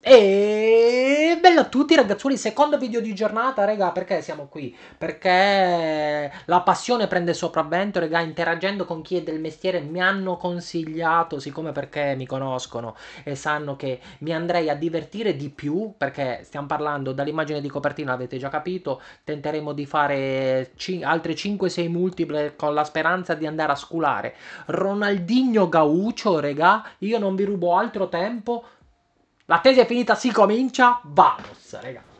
E bello a tutti ragazzuoli, secondo video di giornata, raga, perché siamo qui? Perché la passione prende sopravvento, raga, interagendo con chi è del mestiere mi hanno consigliato, siccome perché mi conoscono e sanno che mi andrei a divertire di più, perché stiamo parlando dall'immagine di copertina, avete già capito, tenteremo di fare altre 5-6 multiple con la speranza di andare a sculare. Ronaldinho Gaucho, raga, io non vi rubo altro tempo. L'attesa è finita, si comincia. Vamos, ragazzi.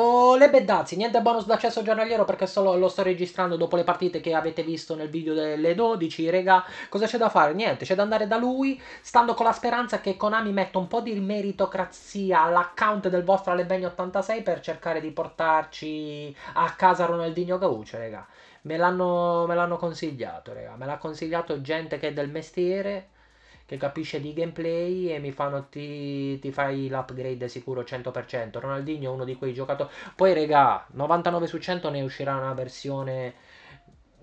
Oh, le bedazzi, niente bonus d'accesso giornaliero perché solo lo sto registrando dopo le partite che avete visto nel video delle 12, regà. Cosa c'è da fare? Niente, c'è da andare da lui, stando con la speranza che Konami metta un po' di meritocrazia all'account del vostro Alebegno86 per cercare di portarci a casa Ronaldinho Gaucho, regà. Me l'hanno, me l'hanno consigliato, regà. Me l'ha consigliato gente che è del mestiere che capisce di gameplay e mi fanno ti, ti fai l'upgrade sicuro 100%. Ronaldinho è uno di quei giocatori. Poi regà, 99 su 100 ne uscirà una versione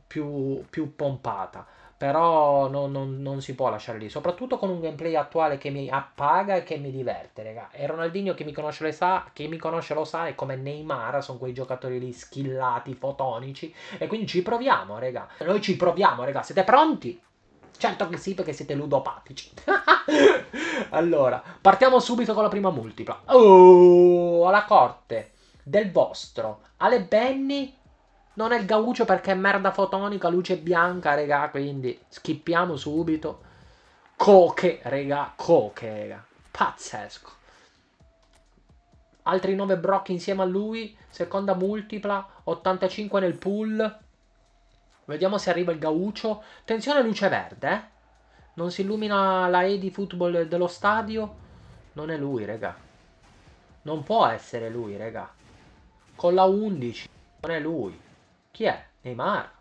più, più pompata. Però non, non, non, si può lasciare lì, soprattutto con un gameplay attuale che mi appaga e che mi diverte, regà. E Ronaldinho che mi conosce, sa, che mi conosce lo sa, e come Neymar sono quei giocatori lì schillati, fotonici. E quindi ci proviamo, regà. Noi ci proviamo, regà. Siete pronti? Certo che sì, perché siete ludopatici. allora, partiamo subito con la prima multipla. Oh, alla corte del vostro Ale Benny non è il gaucho perché è merda fotonica, luce bianca, regà, quindi schippiamo subito. Coche, regà, coche, regà. Pazzesco. Altri 9 brocchi insieme a lui, seconda multipla, 85 nel pool. Vediamo se arriva il gaucho. Attenzione luce verde, eh. Non si illumina la E di football dello stadio. Non è lui, raga. Non può essere lui, raga. Con la 11. Non è lui. Chi è? Neymar.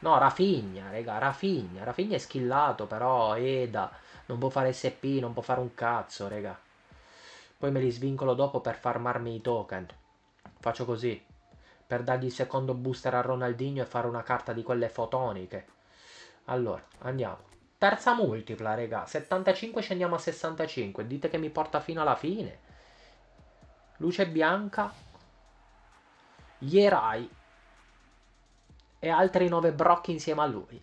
No, Rafinha, raga, Rafinha. Rafinha è skillato, però Eda non può fare SP, non può fare un cazzo, raga. Poi me li svincolo dopo per farmarmi i token. Faccio così per dargli il secondo booster a Ronaldinho e fare una carta di quelle fotoniche. Allora, andiamo. Terza multipla, regà. 75 scendiamo a 65. Dite che mi porta fino alla fine. Luce bianca. Yerai. E altri 9 brocchi insieme a lui.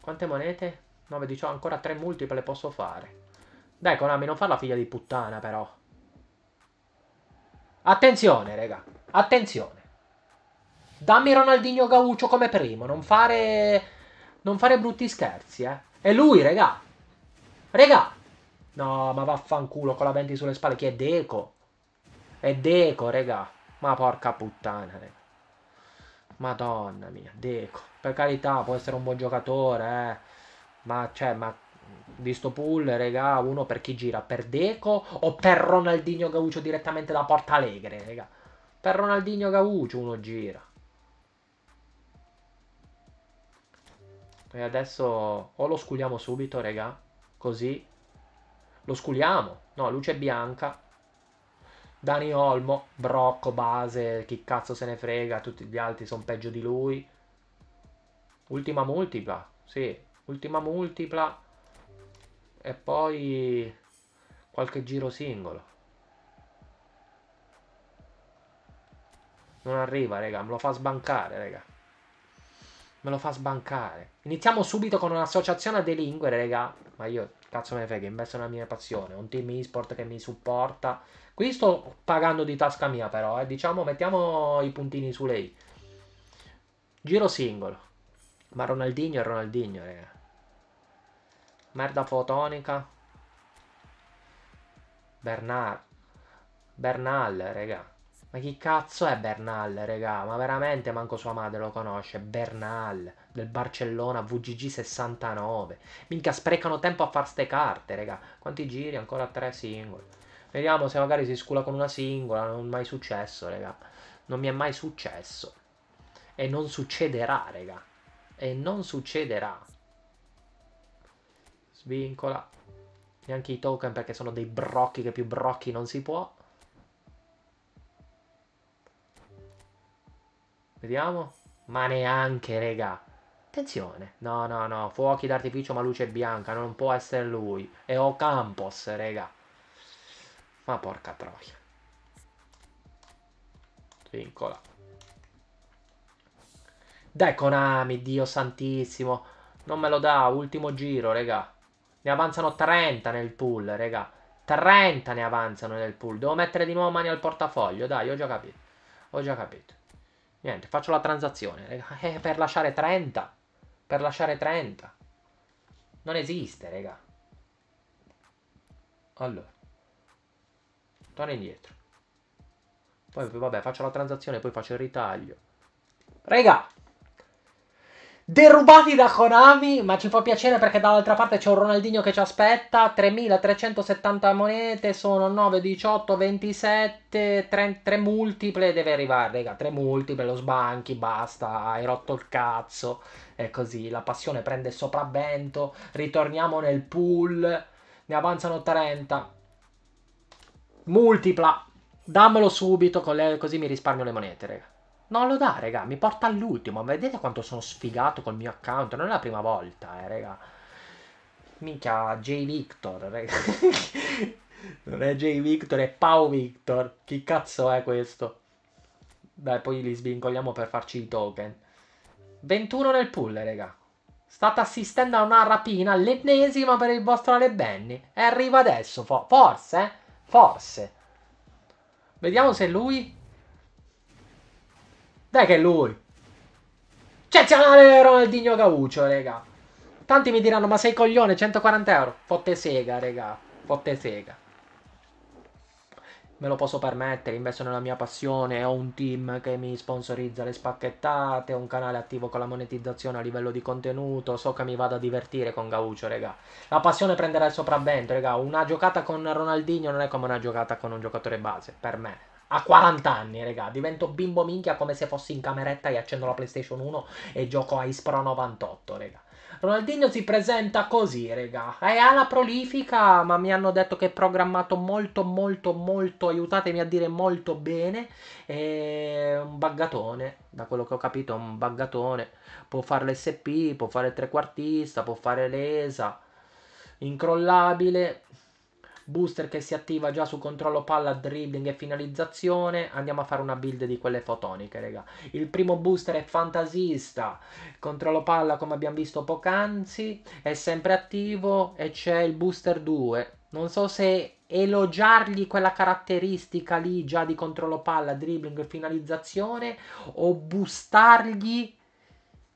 Quante monete? 9, 18, diciamo, ancora 3 multiple posso fare. Dai, Konami, non fa la figlia di puttana, però. Attenzione, raga. Attenzione. Dammi Ronaldinho Gaucho come primo. Non fare. Non fare brutti scherzi, eh. È lui, raga. Raga. No, ma vaffanculo con la venti sulle spalle. Chi è Deco? È Deco, raga. Ma porca puttana, raga. Madonna mia, Deco. Per carità, può essere un buon giocatore, eh. Ma, cioè, ma visto sto pool, regà, uno per chi gira, per Deco o per Ronaldinho Gaucho direttamente da Porta Alegre, regà. Per Ronaldinho Gaucho uno gira. E adesso o lo sculiamo subito, regà, così. Lo sculiamo. No, luce bianca. Dani Olmo, Brocco, Base, chi cazzo se ne frega, tutti gli altri sono peggio di lui. Ultima multipla, sì, ultima multipla e poi qualche giro singolo. Non arriva, raga, me lo fa sbancare, raga. Me lo fa sbancare. Iniziamo subito con un'associazione a delinquere, raga. Ma io, cazzo me ne frega, investo nella mia passione. Un team eSport che mi supporta. Qui sto pagando di tasca mia, però, eh. Diciamo, mettiamo i puntini su lei. Giro singolo. Ma Ronaldinho è Ronaldinho, raga. Merda fotonica. Bernal. Bernal, regà. Ma chi cazzo è Bernal, raga? Ma veramente manco sua madre lo conosce. Bernal del Barcellona VGG 69. Minchia, sprecano tempo a far ste carte, regà. Quanti giri? Ancora tre singoli. Vediamo se magari si scula con una singola. Non è mai successo, regà. Non mi è mai successo. E non succederà, regà. E non succederà. Svincola. Neanche i token perché sono dei brocchi che più brocchi non si può. Vediamo. Ma neanche, raga. Attenzione. No, no, no. Fuochi d'artificio ma luce bianca. Non può essere lui. È Ocampos, raga. Ma porca troia. Svincola. Dai Konami, Dio santissimo. Non me lo dà, ultimo giro, raga. Ne avanzano 30 nel pool, raga. 30 ne avanzano nel pool. Devo mettere di nuovo mani al portafoglio. Dai, ho già capito. Ho già capito. Niente, faccio la transazione, raga. Eh, per lasciare 30. Per lasciare 30. Non esiste, raga. Allora. Torno indietro. Poi, vabbè, faccio la transazione, poi faccio il ritaglio. Raga, derubati da Konami, ma ci fa piacere perché dall'altra parte c'è un Ronaldinho che ci aspetta, 3370 monete, sono 9, 18, 27, 3, 3 multiple, deve arrivare, raga, 3 multiple, lo sbanchi, basta, hai rotto il cazzo, è così, la passione prende sopravvento, ritorniamo nel pool, ne avanzano 30, multipla, dammelo subito, così mi risparmio le monete, raga. Non lo dà, raga, mi porta all'ultimo. Vedete quanto sono sfigato col mio account? Non è la prima volta, eh, raga. Minchia, J. Victor, raga. non è J. Victor, è Pau Victor. Chi cazzo è questo? Dai, poi li svincoliamo per farci i token. 21 nel pool, raga. State assistendo a una rapina, l'ennesima per il vostro Ale Benny. E arriva adesso, fo forse, eh? forse. Vediamo se lui dai che è lui. Eccezionale Ronaldinho Gaucho, raga. Tanti mi diranno, ma sei coglione, 140 euro. Fotte sega, raga. Fotte sega. Me lo posso permettere, investo nella mia passione, ho un team che mi sponsorizza le spacchettate, ho un canale attivo con la monetizzazione a livello di contenuto, so che mi vado a divertire con Gaucho, raga. La passione prenderà il sopravvento, raga. Una giocata con Ronaldinho non è come una giocata con un giocatore base, per me a 40 anni, raga. Divento bimbo minchia come se fossi in cameretta e accendo la PlayStation 1 e gioco a Ispro 98, raga. Ronaldinho si presenta così, regà. È alla prolifica, ma mi hanno detto che è programmato molto, molto, molto, aiutatemi a dire molto bene. È un baggatone, da quello che ho capito, è un baggatone. Può fare l'SP, può fare il trequartista, può fare l'ESA. Incrollabile. Booster che si attiva già su controllo palla, dribbling e finalizzazione. Andiamo a fare una build di quelle fotoniche, raga. Il primo booster è fantasista. Controllo palla, come abbiamo visto poc'anzi, è sempre attivo e c'è il booster 2. Non so se elogiargli quella caratteristica lì già di controllo palla, dribbling e finalizzazione o boostargli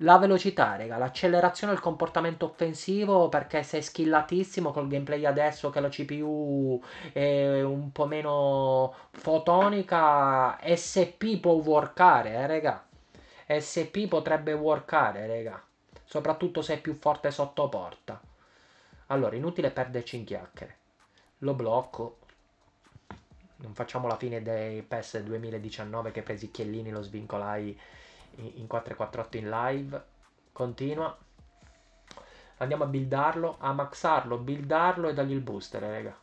la velocità, raga, l'accelerazione e il comportamento offensivo perché sei skillatissimo col gameplay adesso che la CPU è un po' meno fotonica, SP può workare, eh, raga. SP potrebbe workare, raga. Soprattutto se è più forte sotto porta. Allora, inutile perderci in chiacchiere. Lo blocco. Non facciamo la fine dei PES 2019 che presi Chiellini lo svincolai in 448 in live. Continua. Andiamo a buildarlo, a maxarlo, buildarlo e dargli il booster, raga.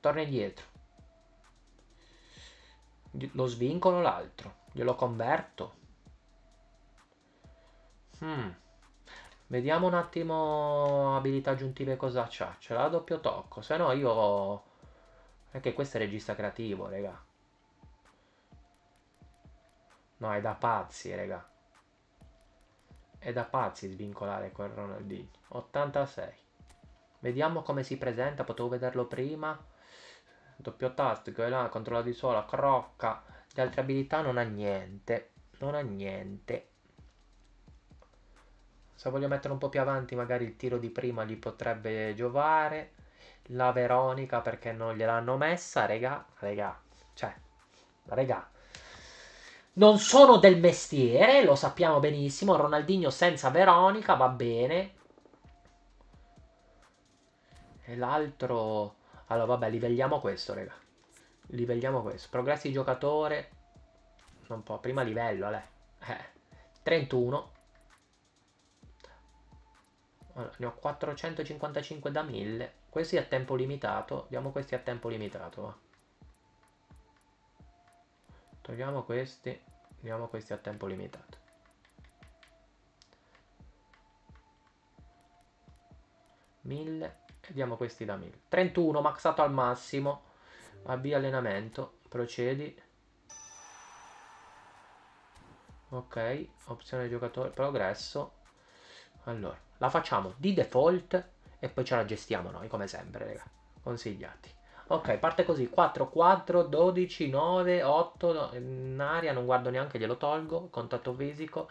Torna indietro. Lo svincolo l'altro. Glielo converto. Hmm. Vediamo un attimo abilità aggiuntive cosa c'ha. Ce l'ha doppio tocco. Se no io... Anche questo è regista creativo, raga. No, è da pazzi, raga. È da pazzi svincolare quel Ronaldinho. 86. Vediamo come si presenta, potevo vederlo prima. Doppio tasto, là, controllo di sola, crocca. Le altre abilità non ha niente. Non ha niente. Se voglio mettere un po' più avanti, magari il tiro di prima gli potrebbe giovare. La Veronica perché non gliel'hanno messa, regà, regà, cioè, regà non sono del mestiere, lo sappiamo benissimo. Ronaldinho senza Veronica va bene. E l'altro... Allora, vabbè, livelliamo questo, raga. Livelliamo questo. Progressi di giocatore. Un po'. Prima livello, Ale. Eh. 31. Allora, ne ho 455 da 1000. Questi a tempo limitato. Diamo questi a tempo limitato, va. Togliamo questi, diamo questi a tempo limitato. Mille e diamo questi da 1000. 31, maxato al massimo. Avvia allenamento, procedi. Ok, opzione giocatore, progresso. Allora, la facciamo di default e poi ce la gestiamo noi come sempre, raga. Consigliati. Ok, parte così, 4, 4, 12, 9, 8, in aria, non guardo neanche, glielo tolgo, contatto fisico.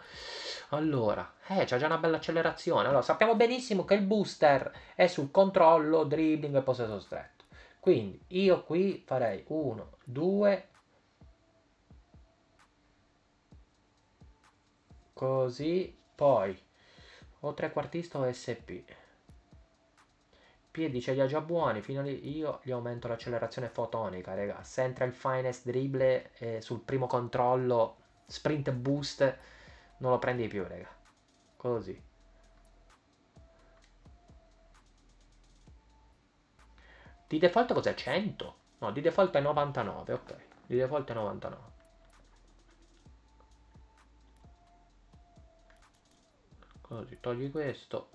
Allora, eh, c'è già una bella accelerazione. Allora, sappiamo benissimo che il booster è sul controllo, dribbling e possesso stretto. Quindi, io qui farei 1, 2, così, poi o trequartista o SP piedi ce li ha già buoni, fino lì io gli aumento l'accelerazione fotonica, raga. Se entra il finest dribble eh, sul primo controllo, sprint boost, non lo prendi più, raga. Così. Di default cos'è? 100? No, di default è 99, ok. Di default è 99. Così, togli questo,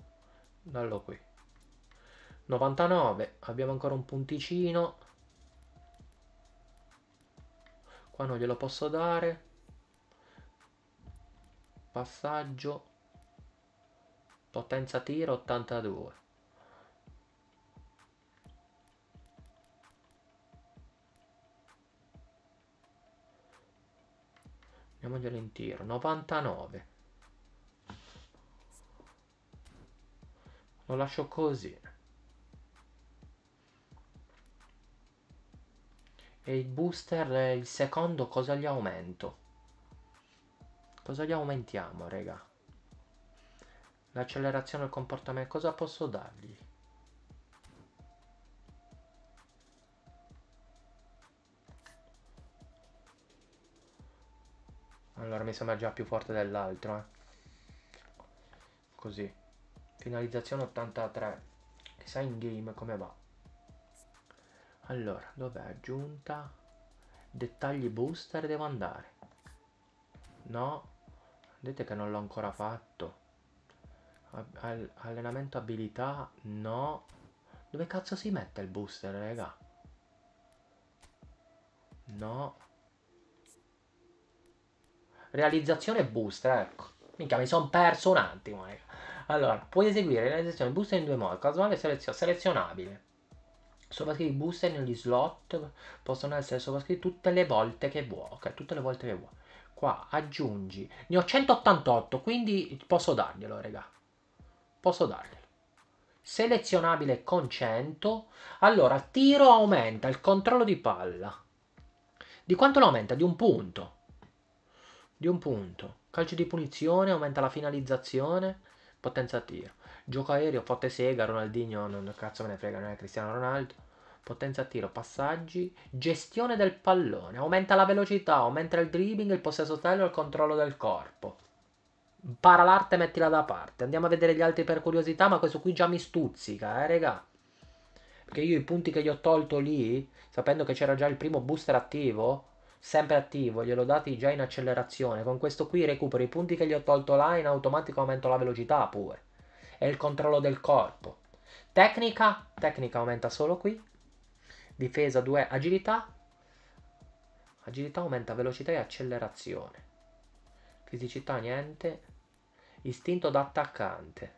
dallo qui. 99 abbiamo ancora un punticino qua non glielo posso dare passaggio potenza tiro 82 andiamoglielo in tiro 99 lo lascio così e il booster il secondo cosa gli aumento cosa gli aumentiamo raga l'accelerazione e comportamento cosa posso dargli allora mi sembra già più forte dell'altro eh. così finalizzazione 83 chissà in game come va allora dov'è aggiunta dettagli booster devo andare no vedete che non l'ho ancora fatto allenamento abilità no dove cazzo si mette il booster raga no realizzazione booster ecco Minchia, mi sono perso un attimo, raga. Allora, puoi eseguire realizzazione booster in due modi, casuale e selezionabile sovrascrivi i booster negli slot possono essere sovrascritti tutte le volte che vuoi ok tutte le volte che vuoi qua aggiungi ne ho 188 quindi posso darglielo raga posso darglielo selezionabile con 100 allora tiro aumenta il controllo di palla di quanto lo aumenta? di un punto di un punto calcio di punizione aumenta la finalizzazione potenza tiro Gioco aereo, fotte sega, Ronaldinho, non cazzo me ne frega, non è Cristiano Ronaldo. Potenza a tiro, passaggi, gestione del pallone, aumenta la velocità, aumenta il dribbling, il possesso stile e il controllo del corpo. Para l'arte e mettila da parte. Andiamo a vedere gli altri per curiosità, ma questo qui già mi stuzzica, eh, regà. Perché io i punti che gli ho tolto lì, sapendo che c'era già il primo booster attivo, sempre attivo, glielo dati già in accelerazione. Con questo qui recupero i punti che gli ho tolto là, in automatico aumento la velocità pure e il controllo del corpo. Tecnica, tecnica aumenta solo qui. Difesa 2, agilità. Agilità aumenta velocità e accelerazione. Fisicità niente. Istinto da attaccante.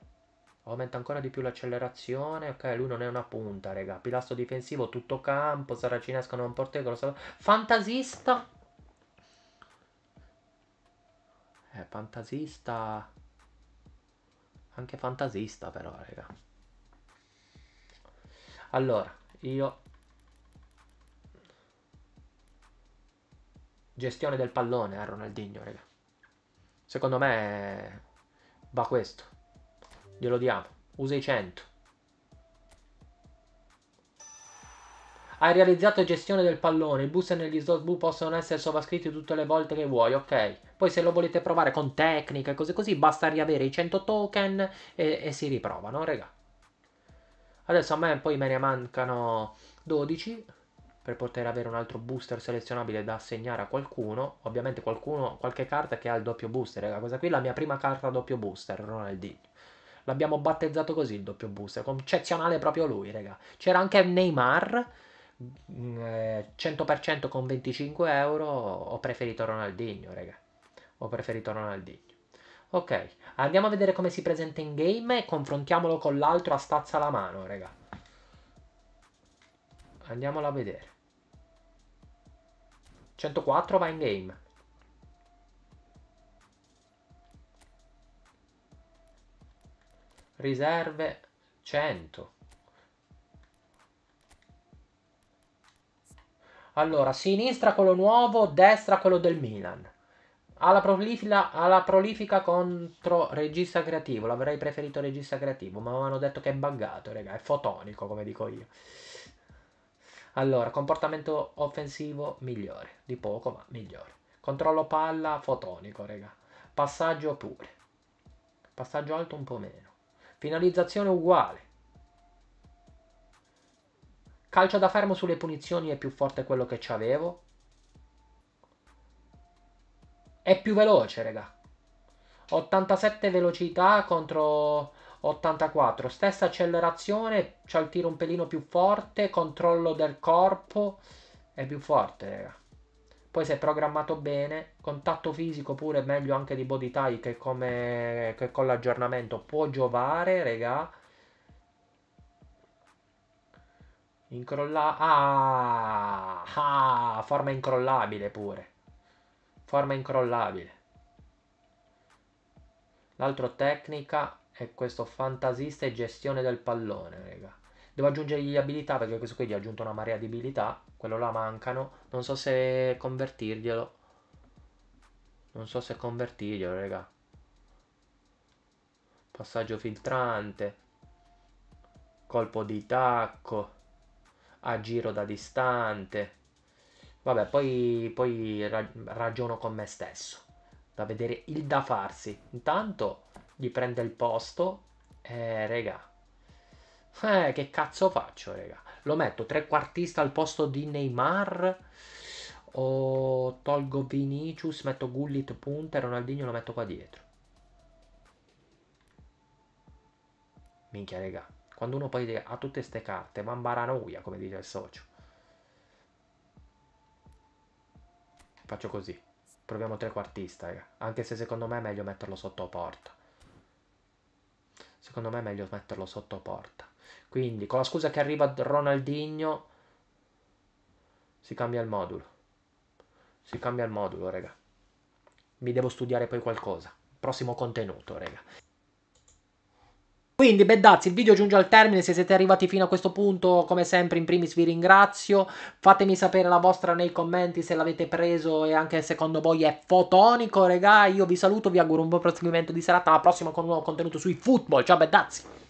Aumenta ancora di più l'accelerazione. Ok, lui non è una punta, raga. Pilastro difensivo, tutto campo. Saracinesco non portegolo. Fantasista. Eh, fantasista anche fantasista però, raga. Allora, io... Gestione del pallone a Ronaldinho, raga. Secondo me va questo. Glielo diamo. Usa i 100. Hai realizzato gestione del pallone, i boost negli slot blu possono essere sovrascritti tutte le volte che vuoi, ok? Poi se lo volete provare con tecnica e cose così, basta riavere i 100 token e, e si riprovano, raga. Adesso a me poi me ne mancano 12 per poter avere un altro booster selezionabile da assegnare a qualcuno. Ovviamente qualcuno, qualche carta che ha il doppio booster, raga. Questa qui è la mia prima carta doppio booster, Ronaldinho. L'abbiamo battezzato così il doppio booster, concezionale proprio lui, raga. C'era anche Neymar 100% mm, eh, con 25 euro ho preferito Ronaldinho, raga. Ho preferito Ronaldinho. Ok, andiamo a vedere come si presenta in game e confrontiamolo con l'altro a stazza alla mano, raga. Andiamolo a vedere. 104 va in game. Riserve 100. Allora, sinistra quello nuovo, destra quello del Milan. Alla, prolifila, alla prolifica contro regista creativo. L'avrei preferito regista creativo, ma mi hanno detto che è buggato, raga. È fotonico, come dico io. Allora, comportamento offensivo migliore. Di poco, ma migliore. Controllo palla fotonico, raga. Passaggio pure. Passaggio alto un po' meno. Finalizzazione uguale. Calcio da fermo sulle punizioni è più forte quello che avevo. È più veloce, raga. 87 velocità contro 84. Stessa accelerazione, c'ha il tiro un pelino più forte, controllo del corpo. È più forte, raga. Poi se è programmato bene, contatto fisico pure meglio anche di body tie che, come, che con l'aggiornamento può giovare, raga. Incrolla... Ah! ah! Forma incrollabile pure. Forma incrollabile. L'altro tecnica è questo fantasista e gestione del pallone, raga. Devo aggiungere gli abilità perché questo qui gli ha aggiunto una marea di abilità. Quello là mancano. Non so se convertirglielo. Non so se convertirglielo, raga. Passaggio filtrante. Colpo di tacco a giro da distante. Vabbè, poi, poi ragiono con me stesso, da vedere il da farsi. Intanto gli prende il posto, eh, regà. Eh, che cazzo faccio, regà? Lo metto trequartista al posto di Neymar? O tolgo Vinicius, metto Gullit punta e Ronaldinho lo metto qua dietro. Minchia, regà. Quando uno poi ha ah, tutte queste carte, man baranoia, come dice il socio. Faccio così. Proviamo trequartista, raga. Anche se secondo me è meglio metterlo sotto porta. Secondo me è meglio metterlo sotto porta. Quindi, con la scusa che arriva Ronaldinho, si cambia il modulo. Si cambia il modulo, raga. Mi devo studiare poi qualcosa. Prossimo contenuto, raga. Quindi, beddazzi, il video giunge al termine. Se siete arrivati fino a questo punto, come sempre, in primis vi ringrazio. Fatemi sapere la vostra nei commenti se l'avete preso e anche secondo voi è fotonico, regà. Io vi saluto, vi auguro un buon proseguimento di serata. Alla prossima con un nuovo contenuto sui football. Ciao, beddazzi!